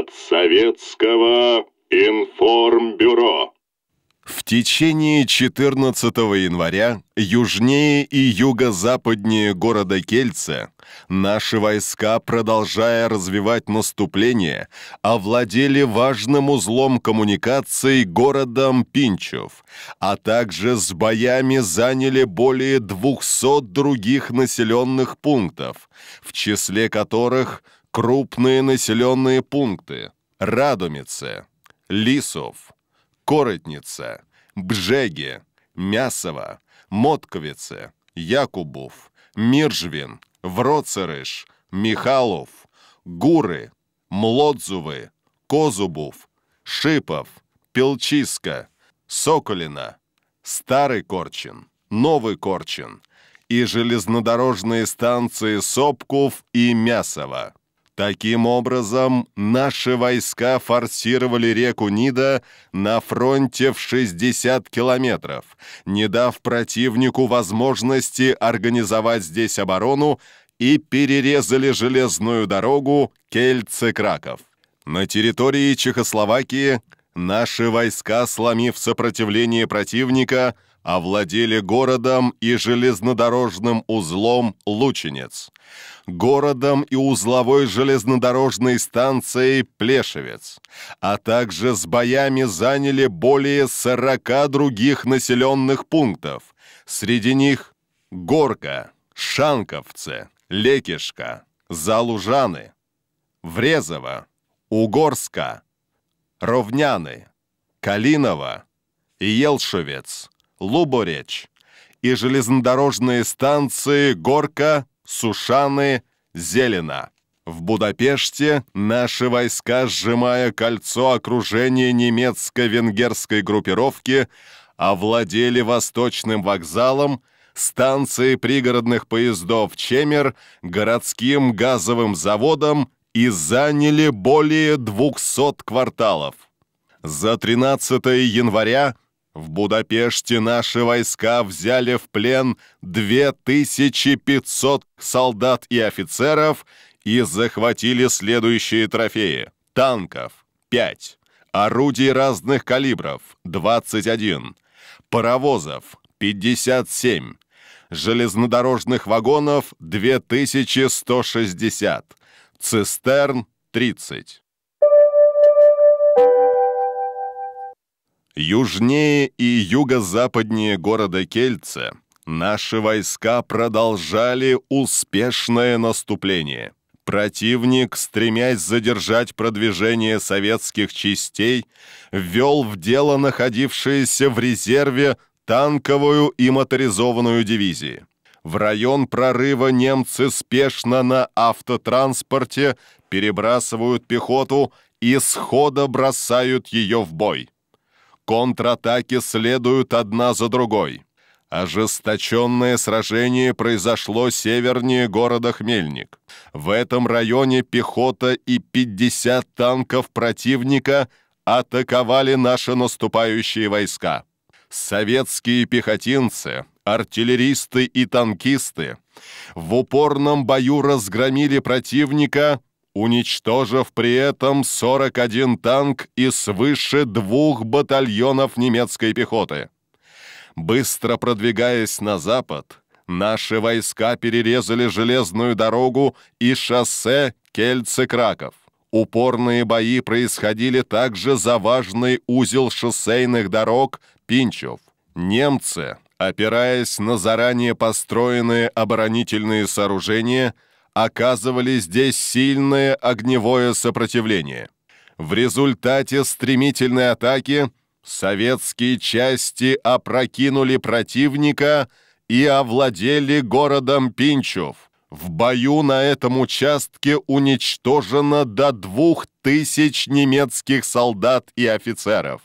от Советского информбюро. В течение 14 января южнее и юго-западнее города Кельце наши войска, продолжая развивать наступление, овладели важным узлом коммуникаций городом Пинчев, а также с боями заняли более 200 других населенных пунктов, в числе которых – Крупные населенные пункты. Радомице, Лисов, Коротница, Бжеги, Мясово, Мотковице, Якубов, Миржвин, Вроцерыш, Михалов, Гуры, Млодзувы, Козубов, Шипов, Пелчиска, Соколина, Старый Корчин, Новый Корчин и железнодорожные станции Сопков и Мясово. Таким образом, наши войска форсировали реку Нида на фронте в 60 километров, не дав противнику возможности организовать здесь оборону и перерезали железную дорогу Кельце-Краков. На территории Чехословакии наши войска, сломив сопротивление противника, овладели городом и железнодорожным узлом Лученец, городом и узловой железнодорожной станцией Плешевец, а также с боями заняли более 40 других населенных пунктов, среди них Горка, Шанковцы, Лекишка, Залужаны, Врезово, Угорска, Ровняны, Калинова, Елшевец, Лубореч и железнодорожные станции Горка, Сушаны, Зелена. В Будапеште наши войска, сжимая кольцо окружения немецко-венгерской группировки, овладели Восточным вокзалом, станцией пригородных поездов Чемер, городским газовым заводом и заняли более 200 кварталов. За 13 января в Будапеште наши войска взяли в плен 2500 солдат и офицеров и захватили следующие трофеи. Танков — 5, орудий разных калибров — 21, паровозов — 57, железнодорожных вагонов — 2160, цистерн — 30. южнее и юго-западнее города Кельце наши войска продолжали успешное наступление. Противник, стремясь задержать продвижение советских частей, ввел в дело находившиеся в резерве танковую и моторизованную дивизии. В район прорыва немцы спешно на автотранспорте перебрасывают пехоту и схода бросают ее в бой. Контратаки следуют одна за другой. Ожесточенное сражение произошло севернее города Хмельник. В этом районе пехота и 50 танков противника атаковали наши наступающие войска. Советские пехотинцы, артиллеристы и танкисты в упорном бою разгромили противника уничтожив при этом 41 танк и свыше двух батальонов немецкой пехоты. Быстро продвигаясь на запад, наши войска перерезали железную дорогу и шоссе Кельце-Краков. Упорные бои происходили также за важный узел шоссейных дорог Пинчев. Немцы, опираясь на заранее построенные оборонительные сооружения, оказывали здесь сильное огневое сопротивление. В результате стремительной атаки советские части опрокинули противника и овладели городом Пинчев. В бою на этом участке уничтожено до двух тысяч немецких солдат и офицеров.